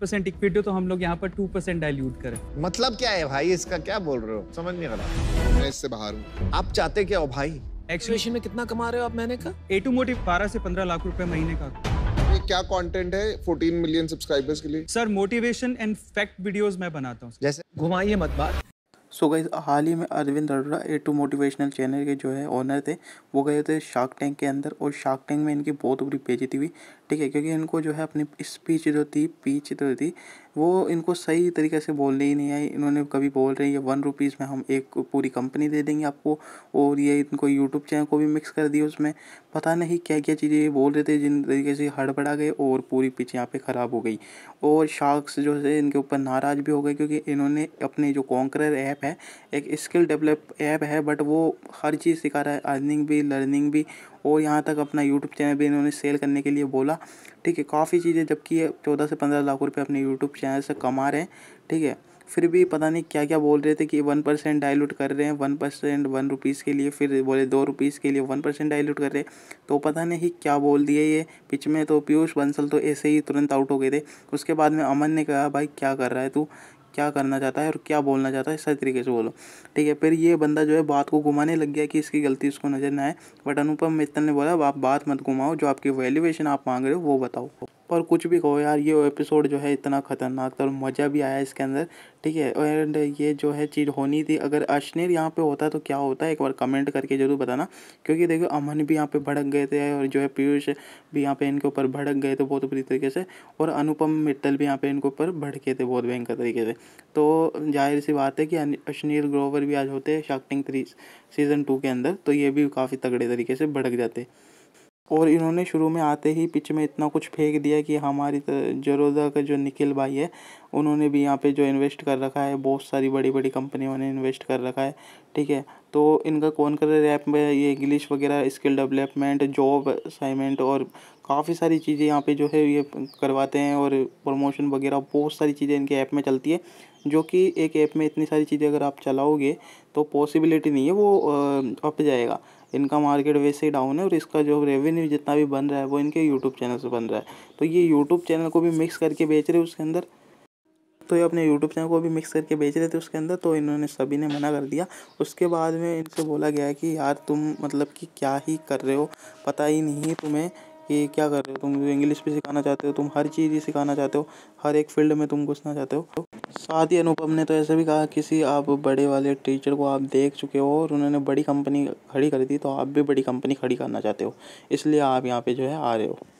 percent equity तो हम लोग यहाँ पर टू परसेंट डायल्यूट करें मतलब क्या है भाई इसका क्या बोल रहे हो समझ नहीं आ रहा मैं इससे बाहर हूँ आप चाहते क्या हो भाई एक्सुएशन में कितना कमा रहे हो आप महीने का ए टू मोटिव बारह से पंद्रह लाख रुपए महीने का क्या कंटेंट है 14 मिलियन सब्सक्राइबर्स के लिए sir motivation and fact videos मैं बनाता हूँ जैसे घुमाइए मत बात सो गई हाल ही में Arvind Arora A two motivational channel के जो है ऑनर थे वो गए थे शार्क टैंक के अंदर और शार्क टैंक में इनकी बहुत बड़ी बेजती हुई ठीक है क्योंकि इनको जो है अपनी स्पीच जो थी पीच जो थी वो इनको सही तरीके से बोलने ही नहीं आई इन्होंने कभी बोल रहे हैं ये वन रुपीज़ में हम एक पूरी कंपनी दे देंगे आपको और ये इनको यूट्यूब चैनल को भी मिक्स कर दिया उसमें पता नहीं क्या क्या चीज़ें ये बोल रहे थे जिन तरीके से हड़बड़ा गए और पूरी पिच यहाँ पे ख़राब हो गई और शार्क्स जो है इनके ऊपर नाराज़ भी हो गए क्योंकि इन्होंने अपने जो कॉन्करर ऐप है एक स्किल डेवलप ऐप है बट वो हर चीज़ सिखा रहा है अर्निंग भी लर्निंग भी और यहाँ तक अपना यूट्यूब चैनल भी इन्होंने सेल करने के लिए बोला ठीक है काफ़ी चीज़ें जबकि ये चौदह से पंद्रह लाख रुपये अपने यूट्यूब चैनल से कमा रहे हैं ठीक है फिर भी पता नहीं क्या क्या बोल रहे थे कि वन परसेंट डायलूट कर रहे हैं वन परसेंट वन रुपीज़ के लिए फिर बोले दो रुपीज़ के लिए वन परसेंट डायलूट कर रहे तो पता नहीं क्या बोल दिए ये पिच में तो पीयूष बंसल तो ऐसे ही तुरंत आउट हो गए थे उसके बाद में अमन ने कहा भाई क्या कर रहा है तू क्या करना चाहता है और क्या बोलना चाहता है सही तरीके से बोलो ठीक है फिर ये बंदा जो है बात को घुमाने लग गया कि इसकी गलती उसको नज़र ना आए बट अनुपम मित्तल ने बोला आप बात मत घुमाओ जो आपकी वैल्यूएशन आप मांग रहे हो वो बताओ पर कुछ भी कहो यार ये एपिसोड जो है इतना ख़तरनाक था और मज़ा भी आया इसके अंदर ठीक है एंड ये जो है चीज़ होनी थी अगर अश्नेर यहाँ पे होता तो क्या होता एक बार कमेंट करके ज़रूर बताना क्योंकि देखो अमन भी यहाँ पे भड़क गए थे और जो है पीयूष भी यहाँ पे इनके ऊपर भड़क गए थे बहुत बुरी तरीके से और अनुपम मित्तल भी यहाँ पे इनके ऊपर भड़के थे बहुत भयंकर तरीके से तो जाहिर सी बात है कि अश्नीर ग्रोवर भी आज होते हैं shark tank three season two के अंदर तो ये भी काफ़ी तगड़े तरीके से भड़क जाते और इन्होंने शुरू में आते ही पिच में इतना कुछ फेंक दिया कि हमारी जरोदा का जो निखिल भाई है उन्होंने भी यहाँ पे जो इन्वेस्ट कर रखा है बहुत सारी बड़ी बड़ी कंपनियों ने इन्वेस्ट कर रखा है ठीक है तो इनका कौन कर ऐप में ये इंग्लिश वगैरह स्किल डेवलपमेंट जॉब असाइनमेंट और काफ़ी सारी चीज़ें यहाँ पे जो है ये करवाते हैं और प्रमोशन वगैरह बहुत सारी चीज़ें इनके ऐप में चलती है जो कि एक ऐप में इतनी सारी चीज़ें अगर आप चलाओगे तो पॉसिबिलिटी नहीं है वो अप जाएगा इनका मार्केट वैसे ही डाउन है और इसका जो रेवेन्यू जितना भी बन रहा है वो इनके यूट्यूब चैनल से बन रहा है तो ये यूट्यूब चैनल को भी मिक्स करके बेच रहे उसके अंदर तो ये अपने यूट्यूब चैनल को भी मिक्स करके बेच रहे थे उसके अंदर तो इन्होंने सभी ने मना कर दिया उसके बाद में इनसे बोला गया कि यार तुम मतलब कि क्या ही कर रहे हो पता ही नहीं तुम्हें कि क्या कर रहे हो तुम इंग्लिश भी सिखाना चाहते हो तुम हर चीज़ ही सिखाना चाहते हो हर एक फील्ड में तुम घुसना चाहते हो साथ ही अनुपम ने तो ऐसे भी कहा किसी आप बड़े वाले टीचर को आप देख चुके हो और उन्होंने बड़ी कंपनी खड़ी कर दी तो आप भी बड़ी कंपनी खड़ी करना चाहते हो इसलिए आप यहाँ पे जो है आ रहे हो